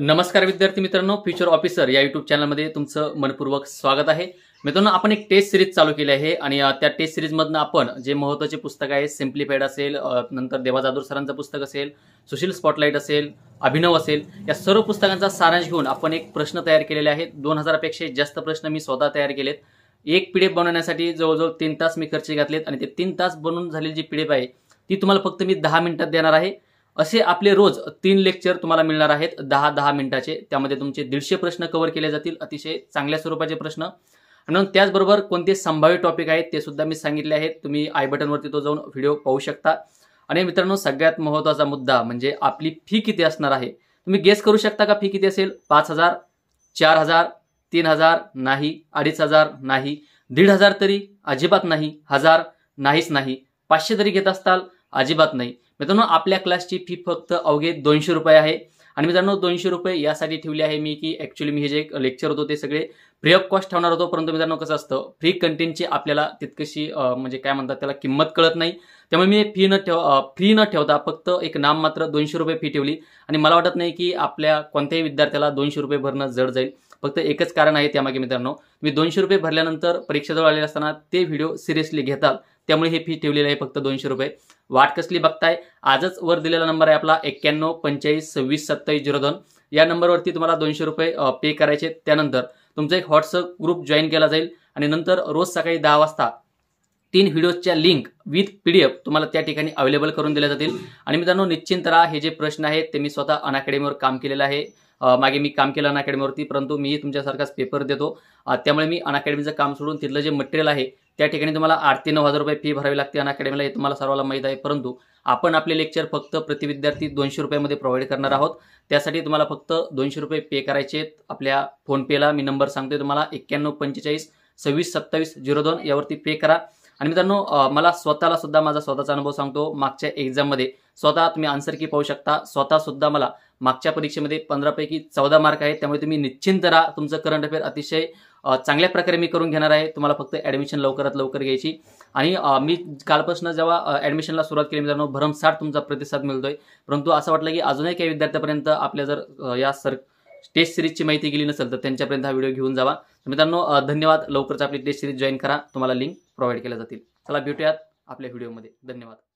नमस्कार विद्यार्थी मित्रांनो फ्युचर ऑफिसर या युट्यूब चॅनलमध्ये तुमचं मनपूर्वक स्वागत आहे मित्रांनो आपण एक टेस्ट सिरीज चालू केली आहे आणि त्या टेस्ट सिरीजमधनं आपण जे महत्वाचे पुस्तक आहे सिम्प्लिफाईड असेल नंतर देवाजादूर सरांचं पुस्तक असेल सुशील स्पॉटलाईट असेल अभिनव असेल या सर्व पुस्तकांचा सारांश घेऊन आपण एक प्रश्न तयार केलेले आहेत दोन हजारापेक्षा जास्त प्रश्न मी स्वतः तयार केलेत एक पीडीएफ बनवण्यासाठी जवळजवळ तीन तास मी खर्च घातलेत आणि ते तीन तास बनवून झालेली जी पी आहे ती तुम्हाला फक्त मी दहा मिनिटात देणार आहे असे आपले रोज तीन लेक्चर तुम्हाला मिळणार आहेत दहा दहा मिनिटाचे त्यामध्ये तुमचे दीडशे प्रश्न कव्हर केले जातील अतिशय चांगल्या स्वरूपाचे प्रश्न म्हणून त्याचबरोबर कोणते संभाव्य टॉपिक आहेत ते सुद्धा मी सांगितले आहेत तुम्ही आय बटनवरती तो जाऊन व्हिडिओ पाहू शकता आणि मित्रांनो सगळ्यात महत्त्वाचा मुद्दा म्हणजे आपली फी किती असणार आहे तुम्ही गेस करू शकता का फी किती असेल पाच हजार चार हजार तीन हजार नाही अडीच हजार नाही दीड हजार तरी अजिबात नाही हजार नाहीच नाही पाचशे तरी घेत असताल अजिबात नाही मित्रांनो आपल्या क्लासची फी फक्त अवघे दोनशे रुपये आहे आणि मित्रांनो दोनशे रुपये यासाठी ठेवले आहे मी की ॲक्च्युली मी हे जे लेक्चर होतो ते सगळे फ्री ऑफ कॉस्ट ठेवणार होतो परंतु मित्रांनो कसं असतं फ्री कंटेंटची आपल्याला तितकशी म्हणजे काय म्हणतात त्याला किंमत कळत नाही त्यामुळे मी फी न ठेव फ्री न ठेवता फक्त एक नाम मात्र दोनशे रुपये फी ठेवली आणि मला वाटत नाही की आपल्या कोणत्याही विद्यार्थ्याला दोनशे रुपये भरणं जड जाईल फक्त एकच कारण आहे त्यामागे मित्रांनो मी दोनशे रुपये भरल्यानंतर परीक्षेजवळ आले असताना ते व्हिडिओ सिरियसली घेतात त्यामुळे हे फी ठेवलेली आहे फक्त दोनशे रुपये वाट कसली बघताय आजच वर दिलेला नंबर आहे आपला एक्क्याण्णव पंचेचाळीस सव्वीस सत्तावीस झिरो दोन या नंबरवरती तुम्हाला दोनशे रुपये पे करायचे त्यानंतर तुमचा एक व्हॉट्सअप ग्रुप जॉईन केला जाईल आणि नंतर रोज सकाळी दहा वाजता तीन व्हिडिओजच्या link with P D F तुम्हाला त्या ठिकाणी अवेलेबल करून दिल्या जातील आणि मित्रांनो निश्चिंत राहा हे जे प्रश्न आहेत ते मी स्वतः अनअकॅडमीवर काम केलेलं आहे मागे मी काम केलं अकॅडमीवरती परंतु मी तुमच्यासारखाच पेपर देतो त्यामुळे मी अनअकॅडमीचं काम सोडून तिथलं जे मटेरियल आहे त्या ठिकाणी तुम्हाला आठ ते नऊ हजार रुपये फी भरावी लागते अन अकॅडमीला हे तुम्हाला सर्वांना माहीत आहे परंतु आपण आपले लेक्चर फक्त प्रति विद्यार्थी दोनशे रुपयामध्ये प्रोव्हाइड करणार आहोत त्यासाठी तुम्हाला फक्त दोनशे रुपये पे करायचे आहेत आपल्या फोनपेला मी नंबर सांगतोय तुम्हाला एक्क्याण्णव पंचेचाळीस सव्वीस सत्तावीस झिरो दोन यावरती पे करा आणि मित्रांनो मला स्वतःला सुद्धा माझा स्वतःचा अनुभव सांगतो मागच्या एक्झाममध्ये स्वतः तुम्ही आन्सर की पाहू शकता स्वतः सुद्धा मला मागच्या परीक्षेमध्ये पंधरापैकी चौदा मार्क आहेत त्यामुळे तुम्ही निश्चिंत राहा तुमचं करंट अफेअर अतिशय चांगल्या प्रकारे मी करून घेणार आहे तुम्हाला फक्त ॲडमिशन लवकरात लवकर घ्यायची आणि मी कालपासून जेव्हा ॲडमिशनला सुरुवात केली मित्रांनो भरमसाठ तुमचा प्रतिसाद मिळतोय परंतु असं वाटलं की अजूनही काही विद्यार्थ्यापर्यंत आपल्या जर या सर टेस्ट सिरीजची माहिती गेली नसेल तर त्यांच्यापर्यंत हा व्हिडिओ घेऊन जावा मित्रांनो धन्यवाद लवकरच आपली टेस्ट सिरीज जॉईन करा तुम्हाला लिंक प्रोव्हाइड केल्या जातील चला भेटूयात आपल्या व्हिडिओमध्ये धन्यवाद